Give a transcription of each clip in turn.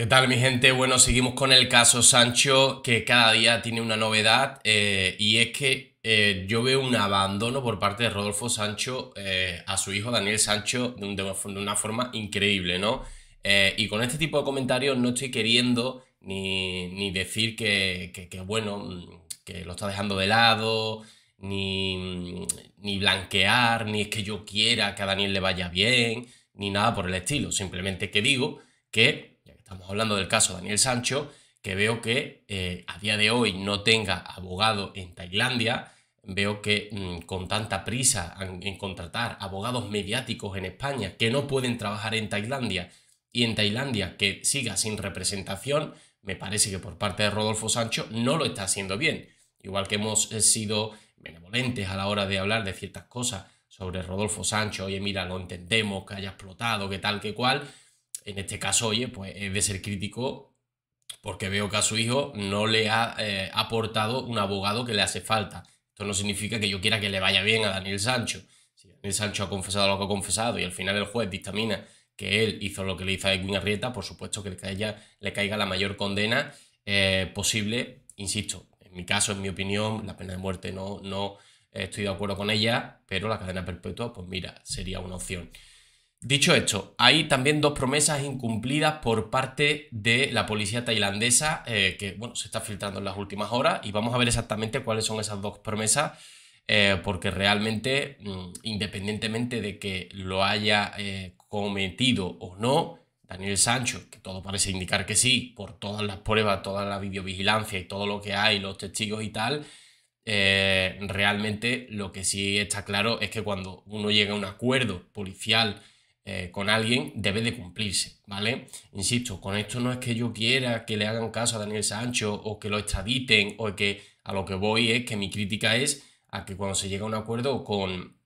¿Qué tal mi gente? Bueno, seguimos con el caso Sancho, que cada día tiene una novedad eh, y es que eh, yo veo un abandono por parte de Rodolfo Sancho eh, a su hijo Daniel Sancho de, una forma increíble, ¿no? y con este tipo de comentarios no estoy queriendo ni, decir que, bueno, que lo está dejando de lado, ni, ni blanquear, ni es que yo quiera que a Daniel le vaya bien, ni nada por el estilo. Simplemente que digo que Estamos hablando del caso Daniel Sancho, que veo que eh, a día de hoy no tenga abogado en Tailandia. Veo que mm, con tanta prisa en, en contratar abogados mediáticos en España que no pueden trabajar en Tailandia y en Tailandia que siga sin representación, me parece que por parte de Rodolfo Sancho no lo está haciendo bien. Igual que hemos eh, sido benevolentes a la hora de hablar de ciertas cosas sobre Rodolfo Sancho, oye mira, lo entendemos, que haya explotado, que tal, que cual, en este caso, oye, pues es de ser crítico porque veo que a su hijo no le ha eh, aportado un abogado que le hace falta. Esto no significa que yo quiera que le vaya bien a Daniel Sancho. Si Daniel Sancho ha confesado lo que ha confesado y al final el juez dictamina que él hizo lo que le hizo a Edwin Arrieta, por supuesto que le caiga, le caiga la mayor condena eh, posible. Insisto, en mi caso, en mi opinión, la pena de muerte no, no estoy de acuerdo con ella, pero la cadena perpetua, pues mira, sería una opción. Dicho esto, hay también dos promesas incumplidas por parte de la policía tailandesa eh, que bueno, se está filtrando en las últimas horas y vamos a ver exactamente cuáles son esas dos promesas eh, porque realmente mm, independientemente de que lo haya eh, cometido o no, Daniel Sancho, que todo parece indicar que sí, por todas las pruebas, toda la videovigilancia y todo lo que hay, los testigos y tal, realmente lo que sí está claro es que cuando uno llega a un acuerdo policial, eh, con alguien debe de cumplirse, ¿vale? Insisto, con esto no es que yo quiera que le hagan caso a Daniel Sancho o que lo extraditen o que a lo que voy es que mi crítica es a que cuando se llega a un acuerdo con,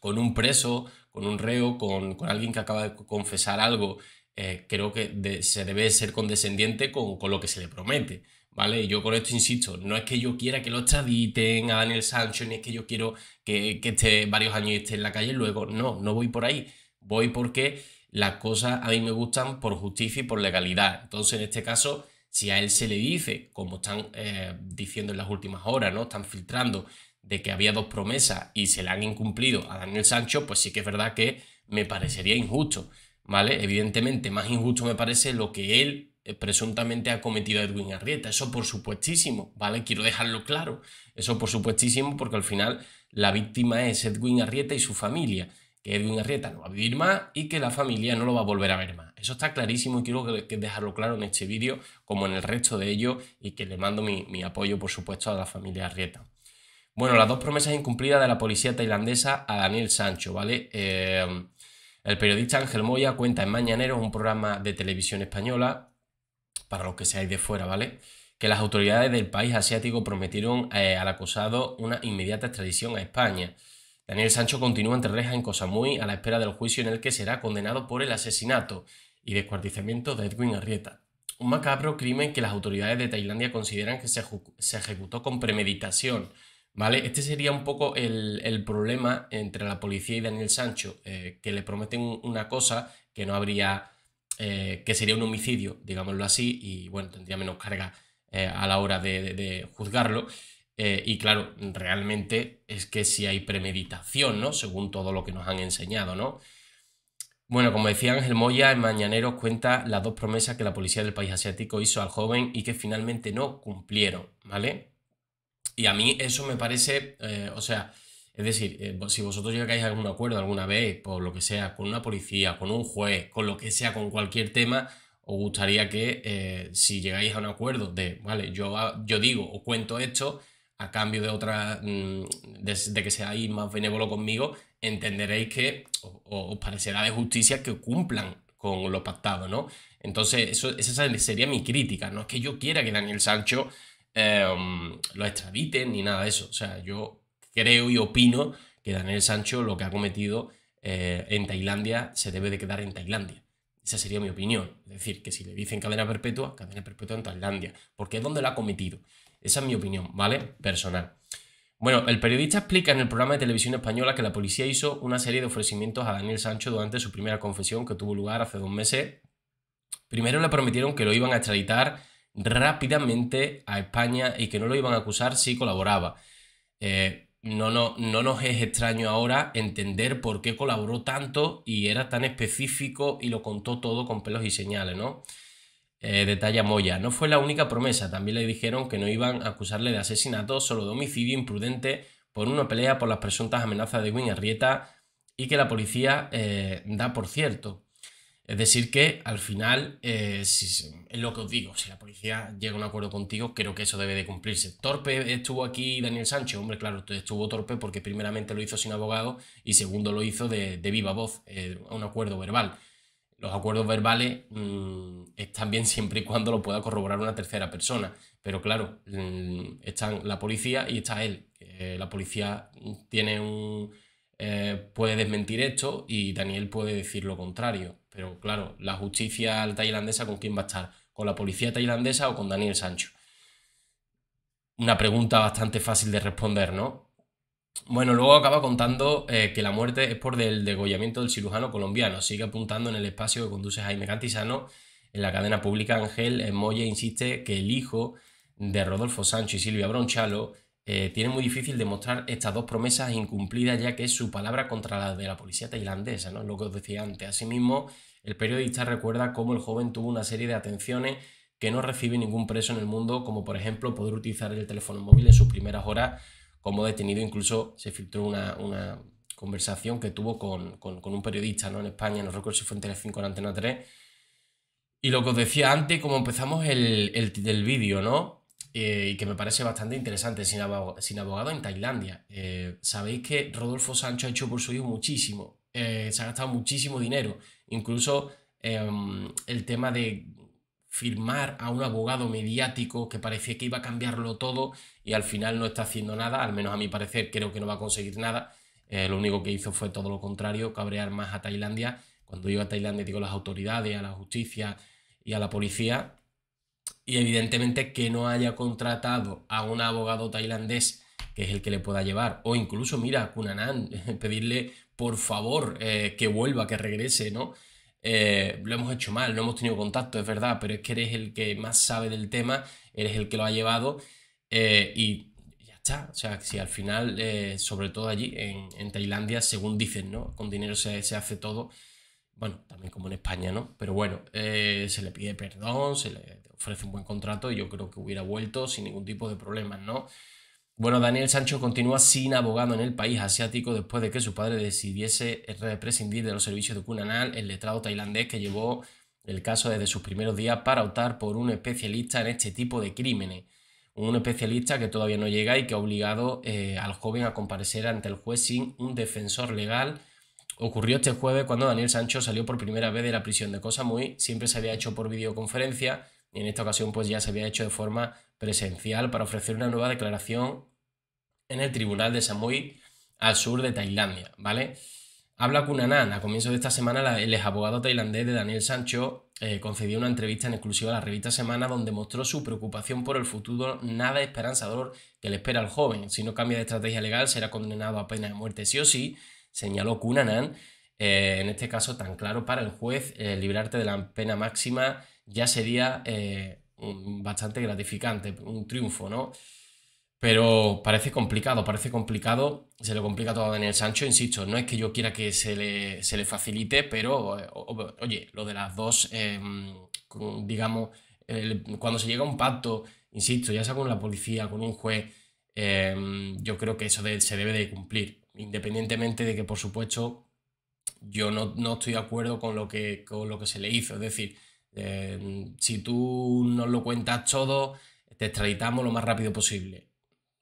con un preso, con un reo, con, alguien que acaba de confesar algo, eh, creo que se debe ser condescendiente con, lo que se le promete. ¿Vale? yo con esto insisto, no es que yo quiera que lo extraditen a Daniel Sancho, ni es que yo quiero que, que esté varios años y esté en la calle luego, no, no voy por ahí Voy porque las cosas a mí me gustan por justicia y por legalidad. Entonces, en este caso, si a él se le dice, como están eh, diciendo en las últimas horas, ¿no? Están filtrando de que había dos promesas y se le han incumplido a Daniel Sancho, pues sí que es verdad que me parecería injusto, ¿vale? Evidentemente, más injusto me parece lo que él eh, presuntamente ha cometido a Edwin Arrieta. Eso por supuestísimo, ¿vale? Quiero dejarlo claro. Eso por supuestísimo porque al final la víctima es Edwin Arrieta y su familia que Edwin Arrieta no va a vivir más y que la familia no lo va a volver a ver más. Eso está clarísimo y quiero dejarlo claro en este vídeo como en el resto de ellos y que le mando mi, apoyo, por supuesto, a la familia Arrieta. Bueno, las dos promesas incumplidas de la policía tailandesa a Daniel Sancho, ¿vale? Eh, el periodista Ángel Moya cuenta en Mañanero, un programa de televisión española, para los que seáis de fuera, ¿vale? Que las autoridades del país asiático prometieron eh, al acosado una inmediata extradición a España. Daniel Sancho continúa entre rejas en Cosamuy a la espera del juicio en el que será condenado por el asesinato y descuartizamiento de Edwin Arrieta. Un macabro crimen que las autoridades de Tailandia consideran que se, ejecutó con premeditación. ¿Vale? Este sería un poco el, problema entre la policía y Daniel Sancho, eh, que le prometen una cosa que no habría, eh, que sería un homicidio, digámoslo así, y bueno, tendría menos carga eh, a la hora de juzgarlo. Eh, y claro, realmente es que si hay premeditación, ¿no? Según todo lo que nos han enseñado, ¿no? Bueno, como decía Ángel Moya, en mañanero cuenta las dos promesas que la policía del país asiático hizo al joven y que finalmente no cumplieron, ¿vale? Y a mí eso me parece, eh, o sea, es decir, eh, si vosotros llegáis a algún acuerdo alguna vez, por lo que sea, con una policía, con un juez, con lo que sea, con cualquier tema, os gustaría que si llegáis a un acuerdo de, vale, yo, yo digo o cuento esto, a cambio de otra, mm, de, que seáis más benévolo conmigo, entenderéis que os parecerá de justicia que cumplan con lo pactado, ¿no? Entonces, esa sería mi crítica. No es que yo quiera que Daniel Sancho em, lo extraditen ni nada de eso. O sea, yo creo y opino que Daniel Sancho lo que ha cometido eh, en Tailandia se debe de quedar en Tailandia. Esa sería mi opinión. Es decir, que si le dicen cadena perpetua, cadena perpetua en Tailandia, porque es donde lo ha cometido. Esa es mi opinión, ¿vale? Personal. Bueno, el periodista explica en el programa de televisión española que la policía hizo una serie de ofrecimientos a Daniel Sancho durante su primera confesión que tuvo lugar hace dos meses. Primero le prometieron que lo iban a extraditar rápidamente a España y que no lo iban a acusar si colaboraba. Eh, no, no, no nos es extraño ahora entender por qué colaboró tanto y era tan específico y lo contó todo con pelos y señales, ¿no? Eh, detalla Moya. No fue la única promesa, también le dijeron que no iban a acusarle de asesinato, solo de homicidio imprudente por una pelea por las presuntas amenazas de Win Arrieta y que la policía eh, da por cierto. Es decir, que al final, eh, es lo que os digo, si la policía llega a un acuerdo contigo, creo que eso debe de cumplirse. Torpe estuvo aquí Daniel Sánchez? hombre, claro, estuvo torpe porque primeramente lo hizo sin abogado y segundo lo hizo de, viva voz, un acuerdo verbal los acuerdos verbales mm, están bien siempre y cuando lo pueda corroborar una tercera persona. Pero claro, mm, están la policía y está él. la policía tiene un, eh, puede desmentir esto y Daniel puede decir lo contrario. Pero claro, la justicia tailandesa con quién va a estar, con la policía tailandesa o con Daniel Sancho. Una pregunta bastante fácil de responder, ¿no? Bueno, luego acaba contando eh, que la muerte es por el degollamiento del cirujano colombiano. Sigue apuntando en el espacio que conduce Jaime Cantizano. En la cadena pública Ángel eh, Moya insiste que el hijo de Rodolfo Sancho y Silvia Bronchalo eh, tiene muy difícil demostrar estas dos promesas incumplidas ya que es su palabra contra la de la policía tailandesa, ¿no? Lo que os decía antes. Asimismo, el periodista recuerda cómo el joven tuvo una serie de atenciones que no recibe ningún preso en el mundo, como por ejemplo poder utilizar el teléfono móvil en sus primeras horas como detenido. Incluso se filtró una, conversación que tuvo con, un periodista ¿no? en España, no recuerdo si fue en Telecinco o en Antena 3. Y lo que os decía antes, como empezamos el, el, vídeo, ¿no? Eh, y que me parece bastante interesante, sin abogado, sin abogado en Tailandia. Eh, sabéis que Rodolfo Sancho ha hecho por su hijo muchísimo, eh, se ha gastado muchísimo dinero, incluso em, el tema de firmar a un abogado mediático que parecía que iba a cambiarlo todo y al final no está haciendo nada, al menos a mi parecer creo que no va a conseguir nada. Eh, lo único que hizo fue todo lo contrario, cabrear más a Tailandia. Cuando iba a Tailandia digo a las autoridades, a la justicia y a la policía. Y evidentemente que no haya contratado a un abogado tailandés que es el que le pueda llevar. O incluso, mira, a Kunanan, pedirle por favor eh, que vuelva, que regrese, ¿no? Eh, lo hemos hecho mal, no hemos tenido contacto, es verdad, pero es que eres el que más sabe del tema, eres el que lo ha llevado eh, y ya está. O sea, si al final, eh, sobre todo allí en, en, Tailandia, según dicen, ¿no? Con dinero se, se, hace todo. Bueno, también como en España, ¿no? Pero bueno, se le pide perdón, se le ofrece un buen contrato y yo creo que hubiera vuelto sin ningún tipo de problemas, ¿no? Bueno, Daniel Sancho continúa sin abogado en el país asiático después de que su padre decidiese prescindir de los servicios de Kunanal, el letrado tailandés que llevó el caso desde sus primeros días para optar por un especialista en este tipo de crímenes. Un especialista que todavía no llega y que ha obligado eh, al joven a comparecer ante el juez sin un defensor legal. Ocurrió este jueves cuando Daniel Sancho salió por primera vez de la prisión de cosa muy Siempre se había hecho por videoconferencia en esta ocasión pues ya se había hecho de forma presencial para ofrecer una nueva declaración en el tribunal de Samui al sur de Tailandia, ¿vale? Habla Kunanan, A comienzos de esta semana, el ex abogado tailandés de Daniel Sancho eh, concedió una entrevista en exclusiva a la revista Semana donde mostró su preocupación por el futuro nada esperanzador que le espera al joven. Si no cambia de estrategia legal, será condenado a pena de muerte sí o sí, señaló Kunanan. Eh, en este caso tan claro para el juez, eh, librarte de la pena máxima ya sería eh, bastante gratificante, un triunfo, ¿no? Pero parece complicado, parece complicado, se le complica todo a Daniel Sancho, insisto, no es que yo quiera que se le, facilite, pero eh, oye, lo de las dos, em, digamos, cuando se llega a un pacto, insisto, ya sea con la policía, con un juez, em, yo creo que eso se debe de cumplir, independientemente de que, por supuesto, yo no, estoy de acuerdo con lo, que, con lo que se le hizo, es decir, eh, si tú nos lo cuentas todo, te extraditamos lo más rápido posible.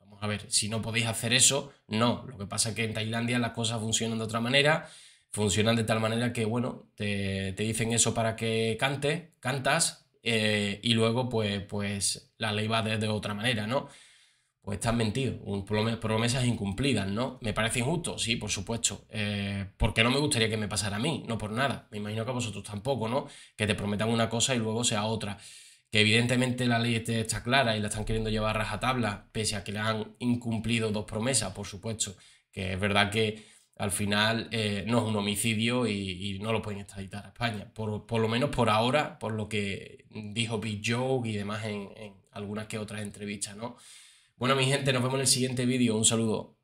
Vamos a ver, si no podéis hacer eso, no. Lo que pasa es que en Tailandia las cosas funcionan de otra manera, funcionan de tal manera que, bueno, te, dicen eso para que cantes, cantas, eh, y luego, pues, pues la ley va de otra manera, ¿no? pues están mentido, promesas incumplidas, ¿no? ¿Me parece injusto? Sí, por supuesto, ¿Por eh, porque no me gustaría que me pasara a mí, no por nada, me imagino que a vosotros tampoco, ¿no? Que te prometan una cosa y luego sea otra. Que evidentemente la ley este está clara y la están queriendo llevar a rajatabla, pese a que le han incumplido dos promesas, por supuesto, que es verdad que al final eh, no es un homicidio y, no lo pueden extraditar a España, por, lo menos por ahora, por lo que dijo Big Joe y demás en, en algunas que otras entrevistas, ¿no? Bueno, mi gente, nos vemos en el siguiente vídeo. Un saludo.